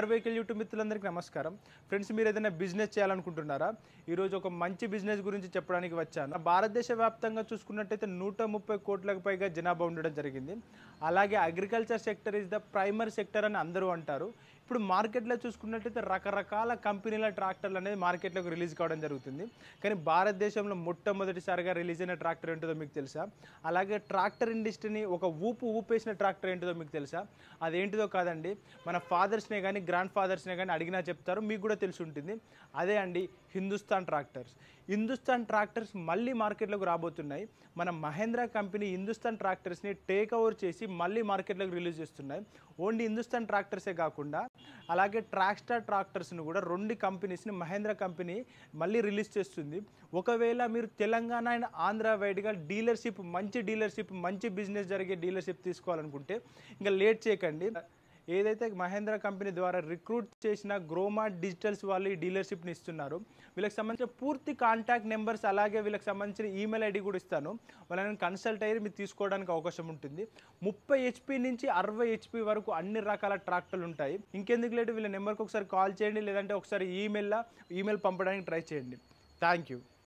ఆర్వైకల్ YouTube మిత్రులందరికీ నమస్కారం friends మీరు ఏదైనా బిజినెస్ చేయాలనుకుంటున్నారా ఈరోజు ఒక మంచి బిజినెస్ గురించి చెప్పడానికి వచ్చాను భారతదేశ వ్యాప్తంగా చూసుకున్నట్టయితే నూట ముప్పై కోట్లకు పైగా జనాభా ఉండడం జరిగింది అలాగే agriculture sector is the primary sector అని అందరూ అంటారు ఇప్పుడు మార్కెట్లో చూసుకున్నట్టయితే రకరకాల కంపెనీల ట్రాక్టర్లు అనేది మార్కెట్లోకి రిలీజ్ కావడం జరుగుతుంది కానీ భారతదేశంలో మొట్టమొదటిసారిగా రిలీజ్ అయిన ట్రాక్టర్ ఏంటిదో మీకు తెలుసా అలాగే ట్రాక్టర్ ఇండస్ట్రీని ఒక ఊపు ఊపేసిన ట్రాక్టర్ ఏంటిదో మీకు తెలుసా అదేంటిదో కాదండి మన ఫాదర్స్నే కానీ గ్రాండ్ ఫాదర్స్నే కానీ అడిగినా చెప్తారు మీకు కూడా తెలిసి ఉంటుంది అదే అండి హిందుస్థాన్ ట్రాక్టర్స్ హిందుస్థాన్ ట్రాక్టర్స్ మళ్ళీ మార్కెట్లోకి రాబోతున్నాయి మన మహేంద్ర కంపెనీ హిందుస్థాన్ ట్రాక్టర్స్ని టేక్ ఓవర్ చేసి మళ్ళీ మార్కెట్లోకి రిలీజ్ చేస్తున్నాయి ఓన్లీ హిందుస్థాన్ ట్రాక్టర్సే కాకుండా అలాగే ట్రాక్స్టార్ ట్రాక్టర్స్ని కూడా రెండు కంపెనీస్ని మహేంద్ర కంపెనీ మళ్ళీ రిలీజ్ చేస్తుంది ఒకవేళ మీరు తెలంగాణ అండ్ ఆంధ్ర వైడ్గా డీలర్షిప్ మంచి డీలర్షిప్ మంచి బిజినెస్ జరిగే డీలర్షిప్ తీసుకోవాలనుకుంటే ఇంకా లేట్ చేయకండి ఏదైతే మహేంద్ర కంపెనీ ద్వారా రిక్రూట్ చేసిన గ్రోమా డిజిటల్స్ వాళ్ళు ఈ డీలర్షిప్ని ఇస్తున్నారు వీళ్ళకి సంబంధించిన పూర్తి కాంటాక్ట్ నెంబర్స్ అలాగే వీళ్ళకి సంబంధించిన ఈమెయిల్ ఐడి కూడా ఇస్తాను వాళ్ళని కన్సల్ట్ అయ్యి మీరు తీసుకోవడానికి అవకాశం ఉంటుంది ముప్పై హెచ్పి నుంచి అరవై హెచ్పి వరకు అన్ని రకాల ట్రాక్టర్లు ఉంటాయి ఇంకెందుకు లేదు వీళ్ళ నెంబర్కి ఒకసారి కాల్ చేయండి లేదంటే ఒకసారి ఈమెయిల్ ఈమెయిల్ పంపడానికి ట్రై చేయండి థ్యాంక్ యూ